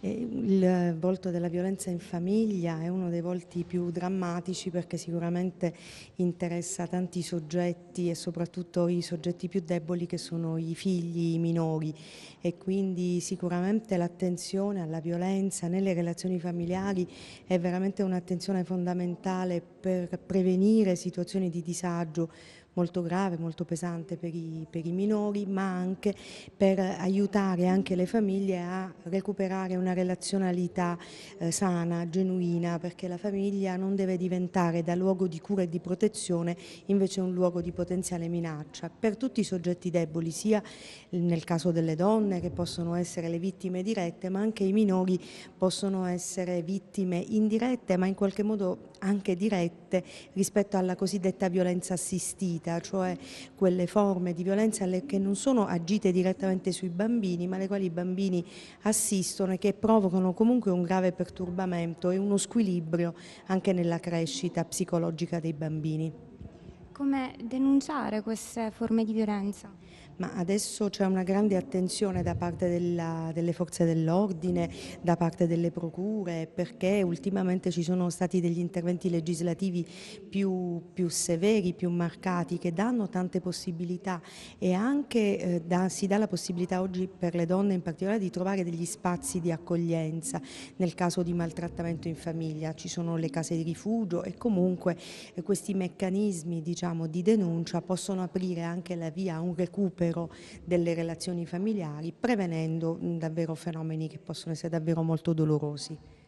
Il volto della violenza in famiglia è uno dei volti più drammatici perché sicuramente interessa tanti soggetti e soprattutto i soggetti più deboli che sono i figli, i minori e quindi sicuramente l'attenzione alla violenza nelle relazioni familiari è veramente un'attenzione fondamentale per prevenire situazioni di disagio molto grave, molto pesante per i, per i minori, ma anche per aiutare anche le famiglie a recuperare una relazionalità eh, sana, genuina, perché la famiglia non deve diventare da luogo di cura e di protezione invece un luogo di potenziale minaccia per tutti i soggetti deboli, sia nel caso delle donne che possono essere le vittime dirette, ma anche i minori possono essere vittime indirette, ma in qualche modo anche dirette rispetto alla cosiddetta violenza assistita vita, cioè quelle forme di violenza che non sono agite direttamente sui bambini, ma le quali i bambini assistono e che provocano comunque un grave perturbamento e uno squilibrio anche nella crescita psicologica dei bambini. Come denunciare queste forme di violenza? ma adesso c'è una grande attenzione da parte della, delle forze dell'ordine, da parte delle procure, perché ultimamente ci sono stati degli interventi legislativi più, più severi, più marcati, che danno tante possibilità e anche eh, da, si dà la possibilità oggi per le donne in particolare di trovare degli spazi di accoglienza nel caso di maltrattamento in famiglia, ci sono le case di rifugio e comunque eh, questi meccanismi diciamo, di denuncia possono aprire anche la via a un recupero recupero delle relazioni familiari, prevenendo davvero fenomeni che possono essere davvero molto dolorosi.